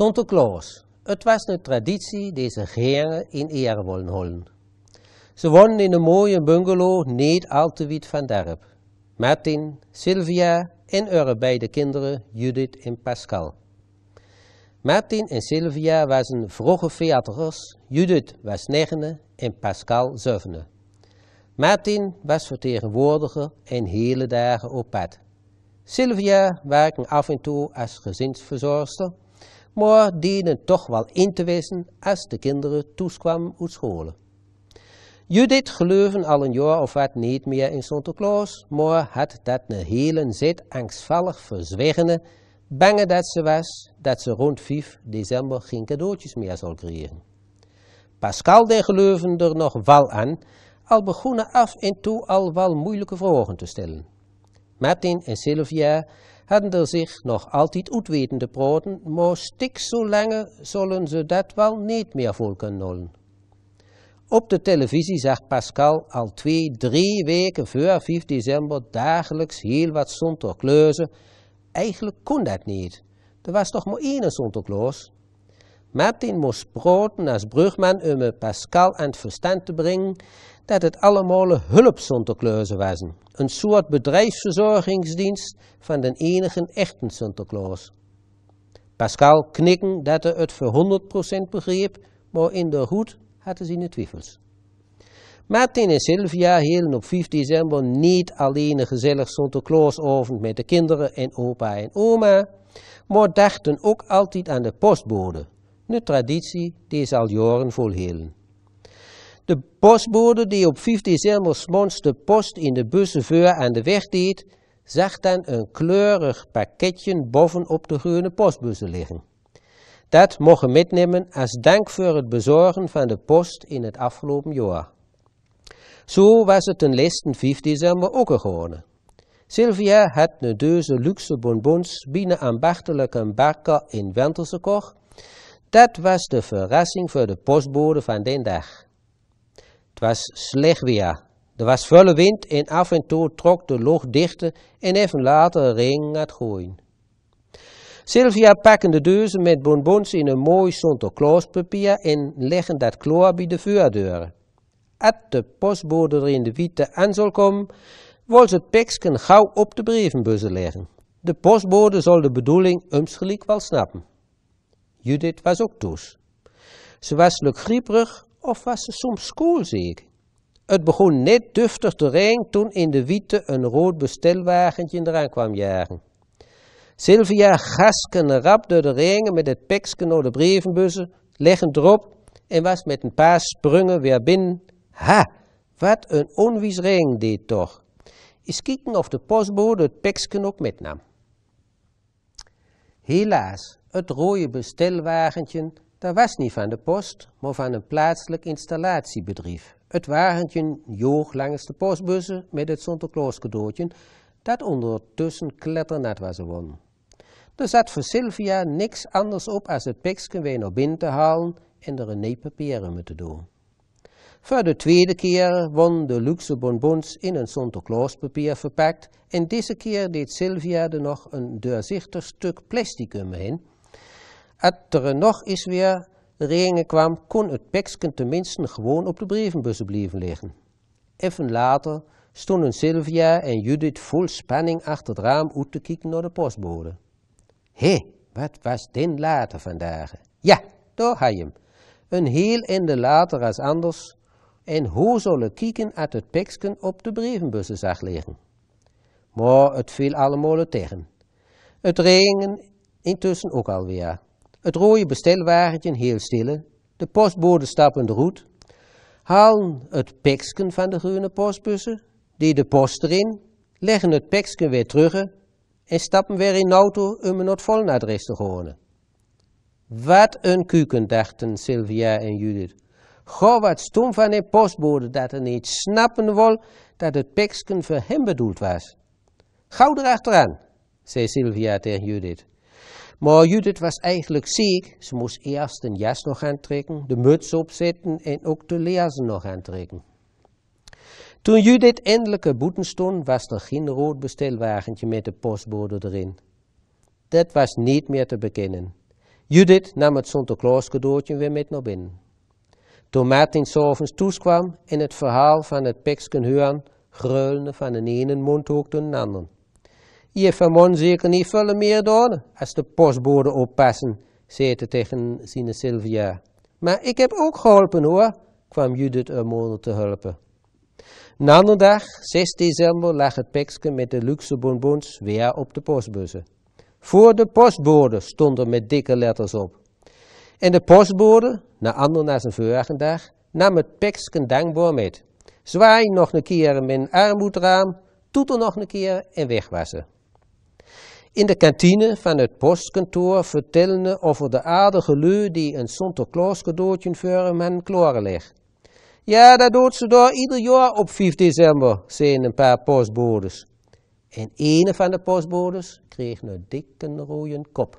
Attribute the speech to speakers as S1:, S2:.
S1: Sinterklaas. Het was een traditie deze heren in ere Ze woonden in een mooie bungalow niet al te wit van Derp. Martin, Sylvia en hun beide kinderen Judith en Pascal. Martin en Sylvia waren vroege veertigers, Judith was negende en Pascal zevende. Martin was vertegenwoordiger en hele dagen op pad. Sylvia werkte af en toe als gezinsverzorgster maar dienen toch wel in te wezen als de kinderen toeskwamen op school. Judith geloven al een jaar of wat niet meer in Santa Claus, maar had dat een hele zit angstvallig verzwegene, bange dat ze was dat ze rond 5 december geen cadeautjes meer zou krijgen. Pascal de geloven er nog wel aan, al begonnen af en toe al wel moeilijke vragen te stellen. Martin en Sylvia hadden ze zich nog altijd uitweten broden, praten, maar stik zo lang zullen ze dat wel niet meer vol kunnen Op de televisie zag Pascal al twee, drie weken voor 5 december dagelijks heel wat zonderkleuzen. Eigenlijk kon dat niet. Er was toch maar één zonderkloos. Martin moest broden als brugman om Pascal aan het verstand te brengen dat het allemaal hulpsinterkleuzen was, Een soort bedrijfsverzorgingsdienst van de enige echte Sinterklaas. Pascal knikken dat hij het voor 100% begreep, maar in de hoed hadden ze in twijfels. Martin en Sylvia hielden op 5 december niet alleen een gezellig Sinterklaasavond met de kinderen en opa en oma, maar dachten ook altijd aan de postbode, een traditie die ze al jaren volhielden. De postbode die op 5 december s'monds de post in de bussenveur aan de weg deed, zag dan een kleurig pakketje bovenop de groene postbussen liggen. Dat mocht hij metnemen als dank voor het bezorgen van de post in het afgelopen jaar. Zo was het ten laatste 5 december ook geworden. Sylvia had nu deuze luxe bonbons binnen aan een Barker in Wentelse kocht. Dat was de verrassing voor de postbode van den dag. Het was slecht weer. Er was volle wind en af en toe trok de lucht dichter en even later regen het gooien. Sylvia pakte de deuzen met bonbons in een mooi Sinterklaaspapier en leggen dat kloor bij de vuurdeur. Als de postbode er in de witte aan zal komen, wil ze het peksken gauw op de brievenbussen leggen. De postbode zal de bedoeling umschelijk wel snappen. Judith was ook toes. Ze was leuk of was ze soms koelziek? Het begon net duftig te regen toen in de witte een rood bestelwagentje eraan kwam jagen. Sylvia gasken rap door de regen met het peksken naar de brevenbussen, leggend erop en was met een paar sprongen weer binnen. Ha, wat een onwies regen deed toch. Is kieken of de postbode het peksken ook metnam. Helaas, het rode bestelwagentje dat was niet van de post, maar van een plaatselijk installatiebedrijf. Het wagentje joog langs de postbussen met het Sinterklaas cadeautje, dat ondertussen kletternat was geworden. Er zat voor Sylvia niks anders op als het peksken weer naar binnen te halen en er een nee papieren mee te doen. Voor de tweede keer won de luxe bonbons in een Sinterklaaspapier verpakt en deze keer deed Sylvia er nog een doorzichtig stuk plasticum in als er nog eens weer regen kwam, kon het peksken tenminste gewoon op de brievenbussen blijven liggen. Even later stonden Sylvia en Judith vol spanning achter het raam uit te kijken naar de postbode. Hé, wat was dit later vandaag? Ja, daar had je hem. Een heel einde later als anders. En hoe zullen kieken uit het peksken op de brievenbussen zag liggen? Maar het viel allemaal tegen. Het regen intussen ook alweer het rode bestelwagentje heel stille, de postbode de roet, halen het peksken van de groene postbussen, die de post erin, leggen het peksken weer terug en stappen weer in de auto om naar het te gaan. Wat een kuken, dachten Sylvia en Judith. Goh, wat stom van de postbode dat hij niet snappen wil dat het peksken voor hem bedoeld was. Gauw erachteraan, zei Sylvia tegen Judith. Maar Judith was eigenlijk ziek. Ze moest eerst een jas nog aantrekken, de muts opzetten en ook de leerzen nog aantrekken. Toen Judith eindelijk boeten stond, was er geen rood bestelwagentje met de postbode erin. Dat was niet meer te bekennen. Judith nam het Sinterklaas cadeautje weer met naar binnen. Toen Martin s'avonds toeskwam en het verhaal van het peksken huren, gruwelde van de ene mondhoek tot de andere. Je vermon zeker niet veel meer doen als de postbode oppassen, zei hij tegen zijn Sylvia. Maar ik heb ook geholpen hoor, kwam Judith Ermonen te helpen. Een dag, 6 december, lag het peksken met de luxe bonbons weer op de postbussen. Voor de postbode stond er met dikke letters op. En de postbode, na ander na zijn vorige dag, nam het peksken dankbaar met. Zwaai nog een keer met mijn armoedraam, toeter nog een keer en wegwassen. In de kantine van het postkantoor vertellen ze over de aardige lui die een Sinterklaas cadeautje voor hem en klaar Ja, dat doet ze door ieder jaar op 5 december, zeiden een paar postbodes. En een van de postbodes kreeg een dikke rode kop.